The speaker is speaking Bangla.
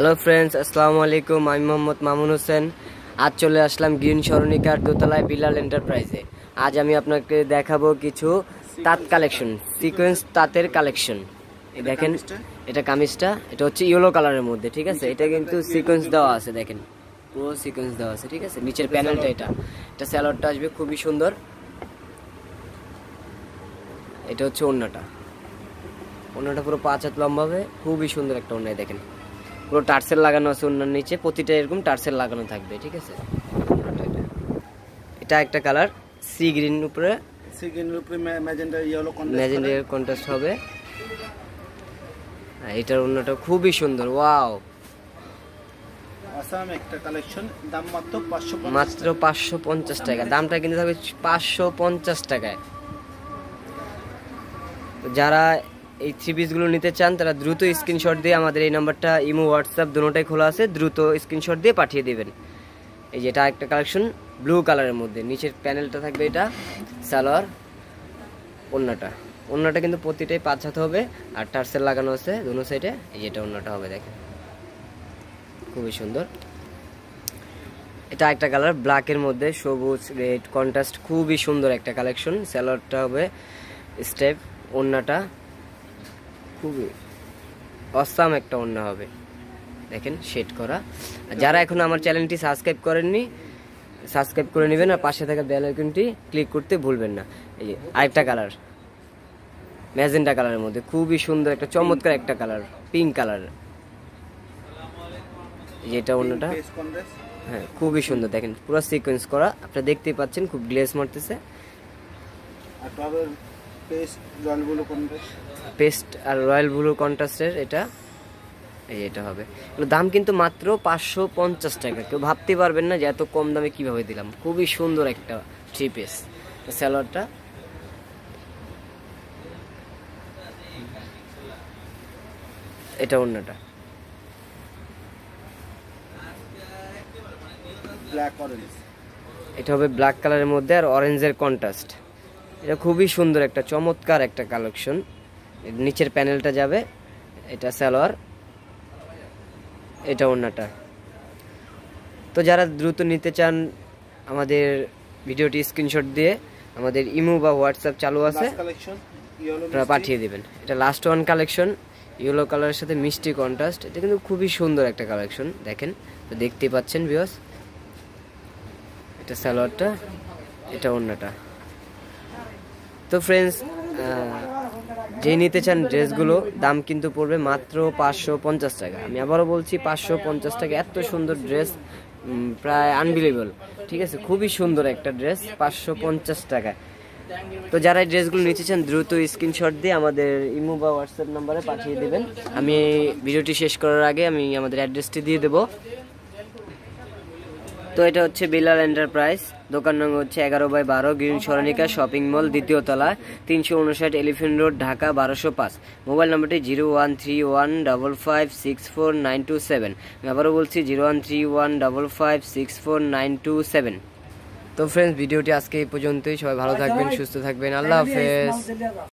হ্যালো ফ্রেন্ডস আসসালামু আলাইকুম আমি মোহাম্মদ মামুন হোসেন আজ চলে আসলাম গ্রিন সরণিকার দোতলায় বিলাল এন্টারপ্রাইজে আজ আমি আপনাকে দেখাবো কিছু তাঁত কালেকশন সিকোয়েন্স তাঁতের কালেকশন দেখেন এটা কামিজটা এটা হচ্ছে ইয়েলো কালারের মধ্যে ঠিক আছে এটা কিন্তু সিকোয়েন্স দেওয়া আছে দেখেন পুরো সিকোয়েন্স দেওয়া আছে ঠিক আছে নিচের প্যানেলটা এটা এটা স্যালোডটা আসবে খুবই সুন্দর এটা হচ্ছে অন্যটা অন্যটা পুরো পাঁচ হাত লম্বা হবে খুবই সুন্দর একটা অন্যায় দেখেন পুরো টার্সেল লাগানো আছে ওনার নিচে প্রতিটা এরকম টার্সেল লাগানো থাকবে ঠিক আছে এটা একটা কালার সি গ্রিন উপরে সি গ্রিন উপরে magenta yellow contrast magenta contrast হবে হ্যাঁ, এটার অন্যটা খুবই সুন্দর ওয়াও আসাম একটা কালেকশন দাম মাত্র পাঁচশো মাত্র পঞ্চাশ টাকা দামটা কিন্তু পাঁচশো পঞ্চাশ টাকায় যারা এই থ্রি পিসগুলো নিতে চান তারা দ্রুত স্ক্রিনশট দিয়ে আমাদের এই নাম্বারটা ইমো হোয়াটসঅ্যাপ দুটোটাই খোলা আছে দ্রুত স্ক্রিনশট দিয়ে পাঠিয়ে দেবেন এই যেটা একটা কালেকশন ব্লু কালারের মধ্যে নিচের প্যানেলটা থাকবে এটা সালোয়ার অন্যটা অন্যটা কিন্তু প্রতিটাই পাঁচ হাতে হবে আর টার্সেল লাগানো আছে দুনো সাইডে এই যেটা অন্যটা হবে দেখেন খুবই সুন্দর এটা একটা কালার ব্ল্যাকের মধ্যে সবুজ রেড কন্ট্রাস্ট খুবই সুন্দর একটা কালেকশন স্যালোয়ারটা হবে স্টেপ অন্যটা খুবই অসাম একটা অন্য হবে দেখেন শেড করা যারা এখন আমার চ্যানেলটি সাবস্ক্রাইব করেননি সাবস্ক্রাইব করে নেবেন আর পাশে থাকা বেল আইকনটি ক্লিক করতে ভুলবেন না এই আরেকটা কালার ম্যাজেন্টা কালারের মধ্যে খুবই সুন্দর একটা চমৎকার একটা কালার পিঙ্ক কালার যেটা অন্যটা হ্যাঁ খুবই সুন্দর দেখেন পুরো সিকোয়েন্স করা আপনারা দেখতেই পাচ্ছেন খুব গ্লেস মারতেছে পেস্ট আর রয়্যাল ব্লু কন্ট্রাস্টের এটা এই এটা হবে দাম কিন্তু মাত্র পাঁচশো পঞ্চাশ টাকা কেউ ভাবতে পারবেন না যে এত কম দামে কিভাবে দিলাম খুবই সুন্দর একটা থ্রি পিস স্যালোয়ারটা এটা অন্যটা এটা হবে ব্ল্যাক কালারের মধ্যে আর অরেঞ্জের কন্ট্রাস্ট এটা খুবই সুন্দর একটা চমৎকার একটা কালেকশন নিচের প্যানেলটা যাবে এটা সালোয়ার এটা অন্যটা তো যারা দ্রুত নিতে চান আমাদের ভিডিওটি স্ক্রিনশট দিয়ে আমাদের ইমো বা হোয়াটসঅ্যাপ চালু আছে আপনারা পাঠিয়ে দেবেন এটা লাস্ট ওয়ান কালেকশন ইয়েলো কালারের সাথে মিষ্টি কন্ট্রাস্ট এটা কিন্তু খুবই সুন্দর একটা কালেকশন দেখেন তো দেখতেই পাচ্ছেন বিয়স এটা স্যালোয়ারটা এটা অন্যটা তো ফ্রেন্ডস যে নিতে চান ড্রেসগুলো দাম কিন্তু পড়বে মাত্র পাঁচশো পঞ্চাশ টাকা আমি আবারও বলছি পাঁচশো পঞ্চাশ টাকা এত সুন্দর ড্রেস প্রায় আনবিলিবল ঠিক আছে খুবই সুন্দর একটা ড্রেস পাঁচশো পঞ্চাশ টাকা তো যারা এই ড্রেসগুলো নিতে চান দ্রুত স্ক্রিনশট দিয়ে আমাদের ইমো বা হোয়াটসঅ্যাপ নাম্বারে পাঠিয়ে দেবেন আমি ভিডিওটি শেষ করার আগে আমি আমাদের অ্যাড্রেসটি দিয়ে দেবো তো এটা হচ্ছে বিলাল এন্টারপ্রাইজ দোকান নং হচ্ছে এগারো বাই বারো গ্রিন সরণিকা শপিং মল দ্বিতীয় তলা তিনশো উনষাট এলিফেন্ট রোড ঢাকা বারোশো পাঁচ মোবাইল নাম্বারটি zero one three one double five six four nine two seven আবারও বলছি zero one three one double five six four nine two seven তো ফ্রেন্ডস ভিডিওটি আজকে এই পর্যন্তই সবাই ভালো থাকবেন সুস্থ থাকবেন আল্লাহ হাফেজ